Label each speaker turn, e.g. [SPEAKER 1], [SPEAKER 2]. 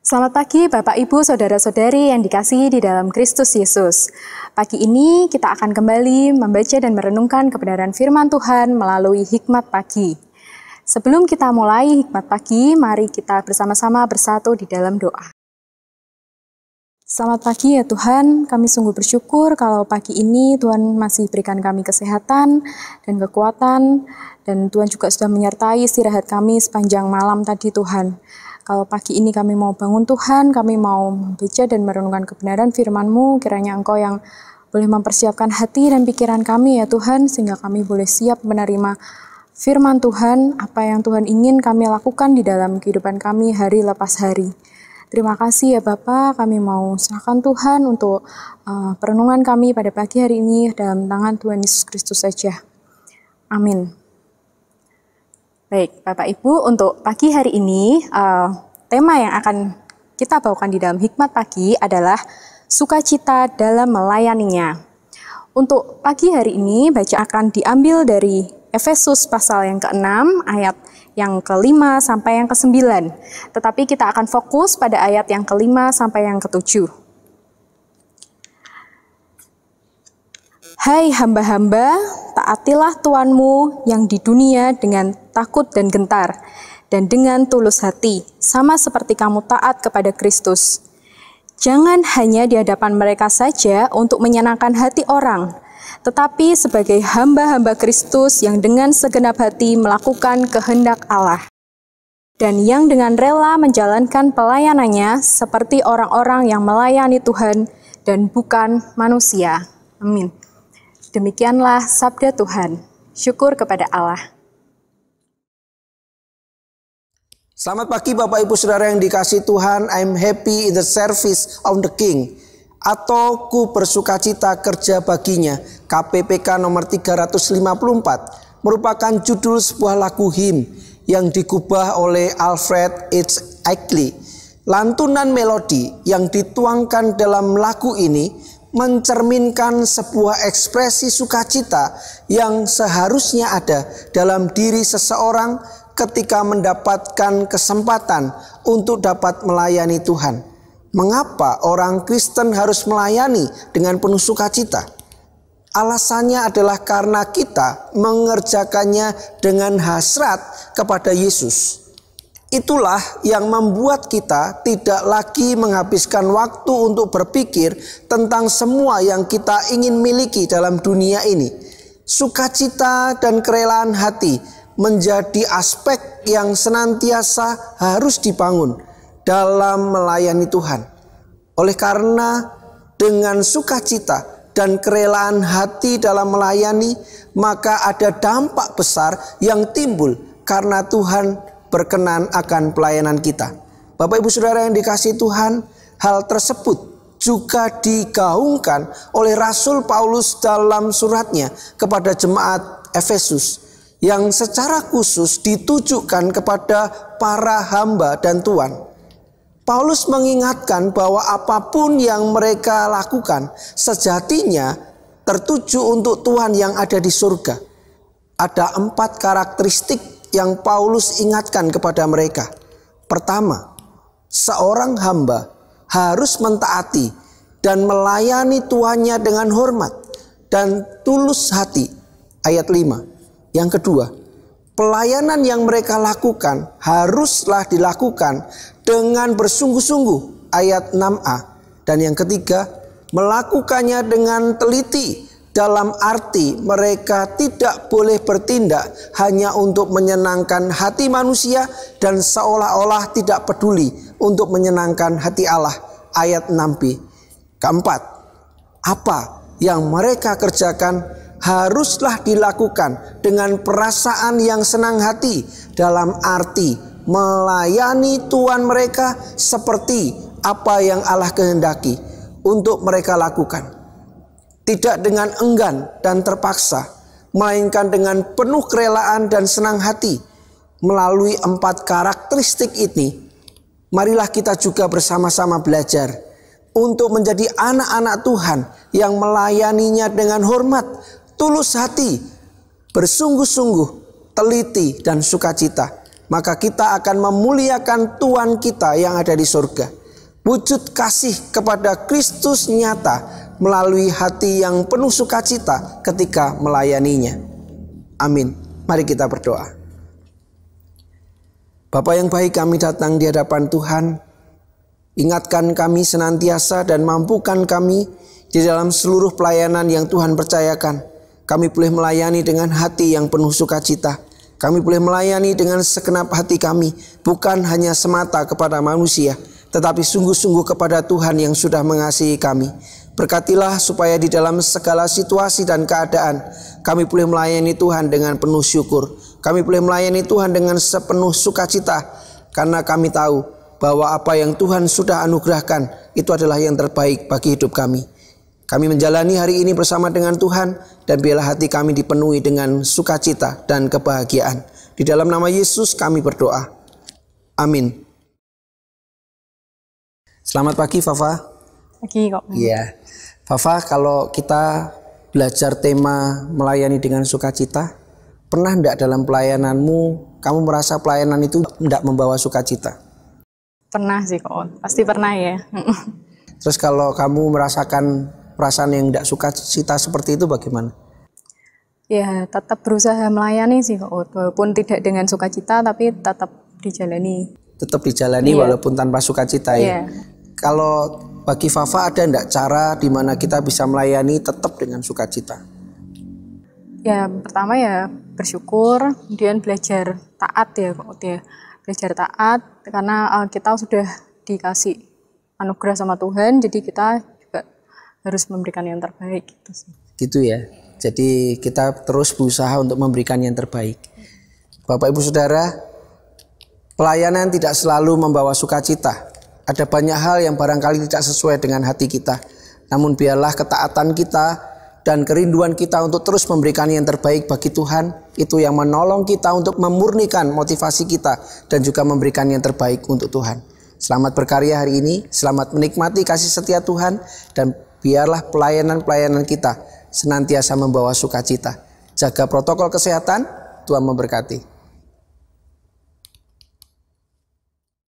[SPEAKER 1] Selamat pagi Bapak Ibu, Saudara-saudari yang dikasihi di dalam Kristus Yesus. Pagi ini kita akan kembali membaca dan merenungkan kebenaran firman Tuhan melalui hikmat pagi. Sebelum kita mulai hikmat pagi, mari kita bersama-sama bersatu di dalam doa. Selamat pagi ya Tuhan, kami sungguh bersyukur kalau pagi ini Tuhan masih berikan kami kesehatan dan kekuatan dan Tuhan juga sudah menyertai istirahat kami sepanjang malam tadi Tuhan. Kalau pagi ini kami mau bangun Tuhan, kami mau membaca dan merenungkan kebenaran firman-Mu, kiranya Engkau yang boleh mempersiapkan hati dan pikiran kami ya Tuhan, sehingga kami boleh siap menerima firman Tuhan, apa yang Tuhan ingin kami lakukan di dalam kehidupan kami hari lepas hari. Terima kasih ya Bapak, kami mau serahkan Tuhan untuk uh, perenungan kami pada pagi hari ini dalam tangan Tuhan Yesus Kristus saja. Amin. Baik, Bapak Ibu, untuk pagi hari ini uh, tema yang akan kita bawakan di dalam hikmat pagi adalah sukacita dalam melayaninya. Untuk pagi hari ini, baca akan diambil dari Efesus pasal yang ke-6 ayat yang kelima sampai yang kesembilan. Tetapi kita akan fokus pada ayat yang kelima sampai yang ketujuh. Hai hamba-hamba, taatilah Tuanmu yang di dunia dengan takut dan gentar, dan dengan tulus hati, sama seperti kamu taat kepada Kristus. Jangan hanya di hadapan mereka saja untuk menyenangkan hati orang, tetapi sebagai hamba-hamba Kristus yang dengan segenap hati melakukan kehendak Allah dan yang dengan rela menjalankan pelayanannya seperti orang-orang yang melayani Tuhan dan bukan manusia. Amin. Demikianlah sabda Tuhan. Syukur kepada Allah.
[SPEAKER 2] Selamat pagi Bapak Ibu Saudara yang dikasih Tuhan. I'm happy in the service of the King atau ku bersukacita kerja baginya KPPK nomor 354 merupakan judul sebuah lagu him yang digubah oleh Alfred H. Eichli. Lantunan melodi yang dituangkan dalam lagu ini mencerminkan sebuah ekspresi sukacita yang seharusnya ada dalam diri seseorang ketika mendapatkan kesempatan untuk dapat melayani Tuhan. Mengapa orang Kristen harus melayani dengan penuh sukacita? Alasannya adalah karena kita mengerjakannya dengan hasrat kepada Yesus. Itulah yang membuat kita tidak lagi menghabiskan waktu untuk berpikir tentang semua yang kita ingin miliki dalam dunia ini. Sukacita dan kerelaan hati menjadi aspek yang senantiasa harus dibangun dalam melayani Tuhan. Oleh karena dengan sukacita dan kerelaan hati dalam melayani, maka ada dampak besar yang timbul karena Tuhan berkenan akan pelayanan kita. Bapak Ibu Saudara yang dikasih Tuhan, hal tersebut juga digaungkan oleh Rasul Paulus dalam suratnya kepada jemaat Efesus yang secara khusus ditujukan kepada para hamba dan tuan. Paulus mengingatkan bahwa apapun yang mereka lakukan sejatinya tertuju untuk Tuhan yang ada di surga. Ada empat karakteristik yang Paulus ingatkan kepada mereka. Pertama, seorang hamba harus mentaati dan melayani tuannya dengan hormat dan tulus hati. Ayat 5. Yang kedua, pelayanan yang mereka lakukan haruslah dilakukan dengan bersungguh-sungguh ayat 6a dan yang ketiga melakukannya dengan teliti dalam arti mereka tidak boleh bertindak hanya untuk menyenangkan hati manusia dan seolah-olah tidak peduli untuk menyenangkan hati Allah ayat 6b keempat apa yang mereka kerjakan haruslah dilakukan dengan perasaan yang senang hati dalam arti melayani Tuhan mereka seperti apa yang Allah kehendaki untuk mereka lakukan. Tidak dengan enggan dan terpaksa, melainkan dengan penuh kerelaan dan senang hati. Melalui empat karakteristik ini, marilah kita juga bersama-sama belajar untuk menjadi anak-anak Tuhan yang melayaninya dengan hormat, tulus hati, bersungguh-sungguh, teliti, dan sukacita maka kita akan memuliakan Tuhan kita yang ada di surga. Wujud kasih kepada Kristus nyata melalui hati yang penuh sukacita ketika melayaninya. Amin. Mari kita berdoa. Bapak yang baik kami datang di hadapan Tuhan. Ingatkan kami senantiasa dan mampukan kami di dalam seluruh pelayanan yang Tuhan percayakan. Kami boleh melayani dengan hati yang penuh sukacita kami boleh melayani dengan segenap hati kami, bukan hanya semata kepada manusia, tetapi sungguh-sungguh kepada Tuhan yang sudah mengasihi kami. Berkatilah supaya di dalam segala situasi dan keadaan kami boleh melayani Tuhan dengan penuh syukur. Kami boleh melayani Tuhan dengan sepenuh sukacita karena kami tahu bahwa apa yang Tuhan sudah anugerahkan itu adalah yang terbaik bagi hidup kami. Kami menjalani hari ini bersama dengan Tuhan dan biarlah hati kami dipenuhi dengan sukacita dan kebahagiaan. Di dalam nama Yesus kami berdoa. Amin. Selamat pagi Fafa. Pagi kok. Iya. Fafa kalau kita belajar tema melayani dengan sukacita, pernah enggak dalam pelayananmu kamu merasa pelayanan itu enggak membawa sukacita?
[SPEAKER 1] Pernah sih kok, pasti pernah ya.
[SPEAKER 2] Terus kalau kamu merasakan perasaan yang tidak suka cita seperti itu bagaimana?
[SPEAKER 1] Ya, tetap berusaha melayani sih Pak Walaupun tidak dengan sukacita, tapi tetap dijalani.
[SPEAKER 2] Tetap dijalani iya. walaupun tanpa sukacita ya. Iya. Kalau bagi Fafa ada enggak cara di mana kita bisa melayani tetap dengan sukacita?
[SPEAKER 1] Ya, pertama ya bersyukur, kemudian belajar taat ya Pak ya. Belajar taat karena eh, kita sudah dikasih anugerah sama Tuhan, jadi kita harus memberikan yang terbaik gitu sih.
[SPEAKER 2] Gitu ya. Jadi kita terus berusaha untuk memberikan yang terbaik. Bapak Ibu Saudara, pelayanan tidak selalu membawa sukacita. Ada banyak hal yang barangkali tidak sesuai dengan hati kita. Namun biarlah ketaatan kita dan kerinduan kita untuk terus memberikan yang terbaik bagi Tuhan itu yang menolong kita untuk memurnikan motivasi kita dan juga memberikan yang terbaik untuk Tuhan. Selamat berkarya hari ini, selamat menikmati kasih setia Tuhan dan Biarlah pelayanan-pelayanan kita senantiasa membawa sukacita. Jaga protokol kesehatan, Tuhan memberkati.